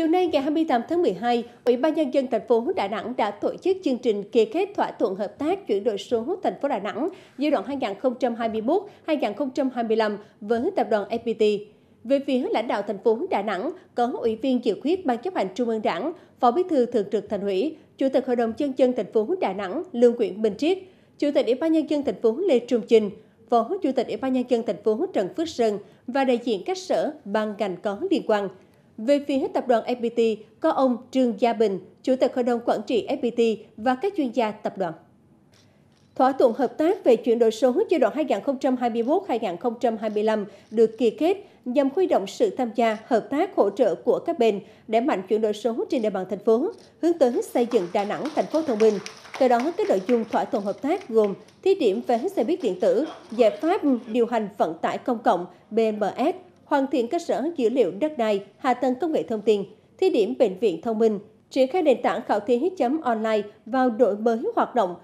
Chiều nay ngày 28 tháng 12, Ủy ban nhân dân thành phố Đà Nẵng đã tổ chức chương trình ký kết thỏa thuận hợp tác chuyển đổi số thành phố Đà Nẵng giai đoạn 2021-2025 với tập đoàn FPT. Về phía lãnh đạo thành phố Đà Nẵng có ủy viên dự khuyết Ban chấp hành Trung ương Đảng, Phó Bí thư Thường trực Thành ủy, Chủ tịch Hội đồng nhân dân thành phố Đà Nẵng Lương Nguyễn Minh Triết, Chủ tịch Ủy ban nhân dân thành phố Lê Trung Trình, Phó Chủ tịch Ủy ban nhân dân thành phố Trần Phước Sơn và đại diện các sở, ban ngành có liên quan. Về phía tập đoàn FPT có ông Trương Gia Bình, Chủ tịch Hội đồng Quản trị FPT và các chuyên gia tập đoàn. Thỏa thuận hợp tác về chuyển đổi số giai đoạn 2021-2025 được ký kết nhằm huy động sự tham gia, hợp tác, hỗ trợ của các bên để mạnh chuyển đổi số trên địa bàn thành phố, hướng tới xây dựng Đà Nẵng thành phố thông minh. Từ đó, các nội dung thỏa thuận hợp tác gồm thí điểm về xe buýt điện tử, giải pháp điều hành vận tải công cộng BMS, hoàn thiện cơ sở dữ liệu đất đai, hạ tầng công nghệ thông tin, thí điểm bệnh viện thông minh, triển khai nền tảng khảo thí chấm online vào đổi mới hoạt động,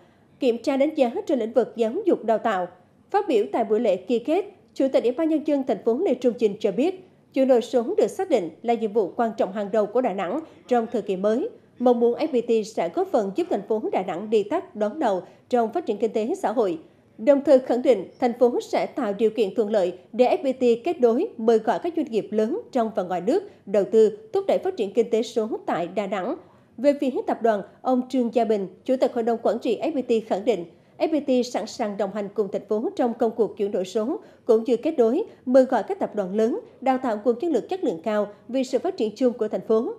kiểm tra đánh giá trên lĩnh vực giáo dục đào tạo. Phát biểu tại buổi lễ ký kết, Chủ tịch Ủy ban nhân dân thành phố Lê Trung Chinh cho biết, chuyển đổi số được xác định là nhiệm vụ quan trọng hàng đầu của Đà Nẵng trong thời kỳ mới. Mong muốn FPT sẽ góp phần giúp thành phố Đà Nẵng đi tắt đón đầu trong phát triển kinh tế xã hội, Đồng thời khẳng định, thành phố sẽ tạo điều kiện thuận lợi để FPT kết nối mời gọi các doanh nghiệp lớn trong và ngoài nước đầu tư thúc đẩy phát triển kinh tế số tại Đà Nẵng. Về phía tập đoàn, ông Trương Gia Bình, Chủ tịch Hội đồng Quản trị FPT khẳng định, FPT sẵn sàng đồng hành cùng thành phố trong công cuộc chuyển đổi số, cũng như kết nối, mời gọi các tập đoàn lớn đào tạo nguồn nhân lực chất lượng cao vì sự phát triển chung của thành phố.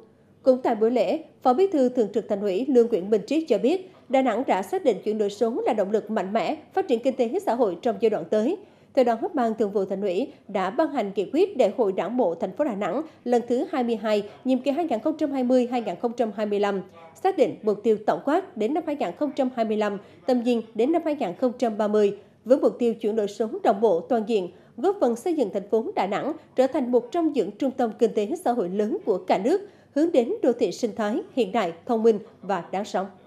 Cũng tại buổi lễ, Phó Bí thư Thường trực Thành ủy Lương Nguyễn Bình Triết cho biết, Đà Nẵng đã xác định chuyển đổi số là động lực mạnh mẽ phát triển kinh tế xã hội trong giai đoạn tới. Theo đó, Ban Thường vụ Thành ủy đã ban hành nghị quyết Đại hội Đảng bộ thành phố Đà Nẵng lần thứ 22, nhiệm kỳ 2020-2025, xác định mục tiêu tổng quát đến năm 2025, tầm nhìn đến năm 2030 với mục tiêu chuyển đổi số đồng bộ toàn diện, góp phần xây dựng thành phố Đà Nẵng trở thành một trong những trung tâm kinh tế xã hội lớn của cả nước, hướng đến đô thị sinh thái hiện đại, thông minh và đáng sống.